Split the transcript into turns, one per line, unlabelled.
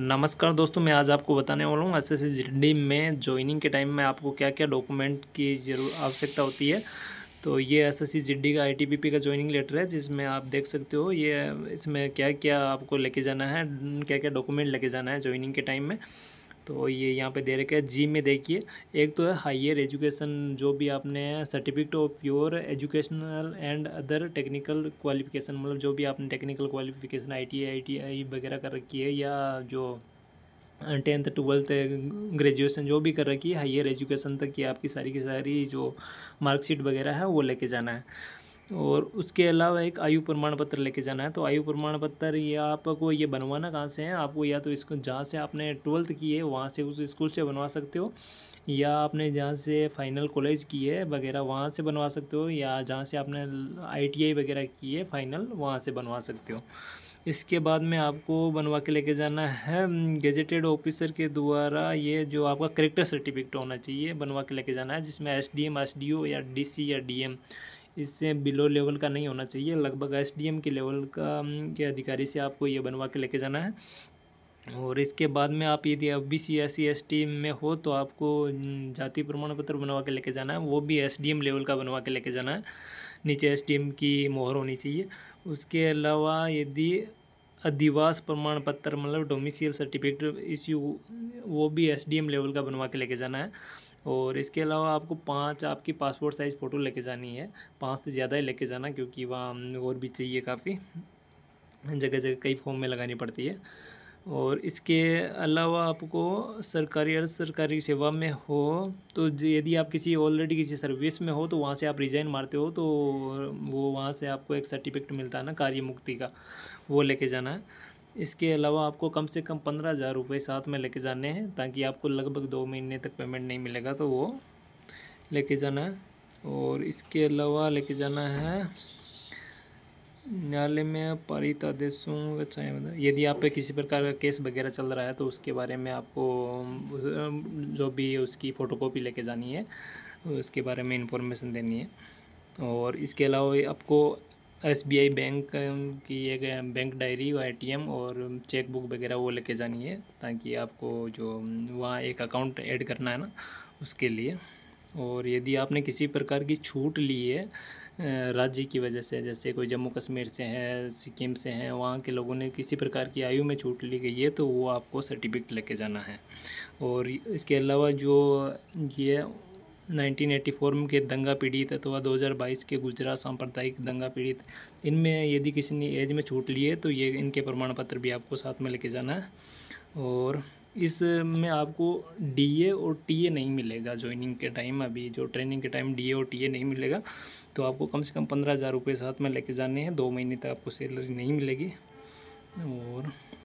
नमस्कार दोस्तों मैं आज आपको बताने वाला हूँ एस एस सी में ज्वाइनिंग के टाइम में आपको क्या क्या डॉक्यूमेंट की जरूर आवश्यकता होती है तो ये एस एस सी का आई का ज्वाइनिंग लेटर है जिसमें आप देख सकते हो ये इसमें क्या क्या आपको लेके जाना है क्या क्या डॉक्यूमेंट लेके जाना है ज्वाइनिंग के टाइम में तो ये यहाँ पे दे रखे है जी में देखिए एक तो है हायर एजुकेशन जो भी आपने certificate of your educational and other technical qualification मतलब जो भी आपने टेक्निकल क्वालिफिकेशन टी आई वगैरह कर रखी है या जो टेंथ ट्वेल्थ ग्रेजुएशन जो भी कर रखी है हायर एजुकेशन तक की आपकी सारी की सारी जो मार्कशीट वगैरह है वो लेके जाना है और उसके अलावा एक आयु प्रमाण पत्र लेके जाना है तो आयु प्रमाण पत्र ये आपको ये बनवाना कहाँ से है आपको या तो इसको जहाँ से आपने ट्वेल्थ की है वहाँ से उस स्कूल से बनवा सकते हो या आपने जहाँ से फाइनल कॉलेज की है वगैरह वहाँ से बनवा सकते हो या जहाँ से आपने आईटीआई वगैरह की है फाइनल वहाँ से बनवा सकते हो इसके बाद में आपको बनवा के लेके जाना है गेजेटेड ऑफिसर के द्वारा ये जो आपका करेक्टर सर्टिफिकेट होना चाहिए बनवा के लेके जाना है जिसमें S D M S D O या डी सी या डी एम इससे बिलो लेवल का नहीं होना चाहिए लगभग एस के लेवल का के अधिकारी से आपको ये बनवा के लेके जाना है और इसके बाद में आप यदि अब B C S C S T में हो तो आपको जाति प्रमाण पत्र बनवा के लेके जाना है वो भी एस डी एम लेवल का बनवा के लेके जाना है नीचे एस डी एम की मोहर होनी चाहिए उसके अलावा यदि अधिवास प्रमाण पत्र मतलब डोमिसियल सर्टिफिकेट इश्यू वो भी एस डी एम लेवल का बनवा के लेके जाना है और इसके अलावा आपको पाँच आपकी पासपोर्ट साइज़ फ़ोटो लेके जानी है पाँच से ज़्यादा ही लेके जाना क्योंकि वहाँ और भी चाहिए काफ़ी जगह जगह कई फॉर्म में लगानी पड़ती है और इसके अलावा आपको सरकारी अर्ध सरकारी सेवा में हो तो यदि आप किसी ऑलरेडी किसी सर्विस में हो तो वहाँ से आप रिज़ाइन मारते हो तो वो वहाँ से आपको एक सर्टिफिकेट मिलता है ना कार्य मुक्ति का वो लेके जाना है इसके अलावा आपको कम से कम पंद्रह हज़ार रुपये साथ में लेके जाने हैं ताकि आपको लगभग दो महीने तक पेमेंट नहीं मिलेगा तो वो लेके जाना है और इसके अलावा लेके जाना है न्यायालय में पारित आदेशों का चाहे मतलब यदि आप पे किसी प्रकार का केस वगैरह चल रहा है तो उसके बारे में आपको जो भी उसकी फ़ोटोकॉपी लेके जानी है उसके बारे में इंफॉर्मेशन देनी है और इसके अलावा आपको एसबीआई बैंक की एक बैंक डायरी और एटीएम और चेकबुक वगैरह वो लेके जानी है ताकि आपको जो वहाँ एक अकाउंट ऐड करना है ना उसके लिए और यदि आपने किसी प्रकार की छूट ली है राज्य की वजह से जैसे कोई जम्मू कश्मीर से है सिक्किम से है वहाँ के लोगों ने किसी प्रकार की आयु में छूट ली गई है तो वो आपको सर्टिफिकेट लेके जाना है और इसके अलावा जो ये 1984 के दंगा पीड़ित अथवा 2022 के गुजरात सांप्रदायिक दंगा पीड़ित इनमें यदि किसी ने एज में छूट ली है तो ये इनके प्रमाण पत्र भी आपको साथ में लेके जाना है और इसमें आपको डीए और टीए नहीं मिलेगा ज्वाइनिंग के टाइम अभी जो ट्रेनिंग के टाइम डीए और टीए नहीं मिलेगा तो आपको कम से कम पंद्रह हज़ार रुपये साथ में लेके जाने हैं दो महीने तक आपको सैलरी नहीं मिलेगी और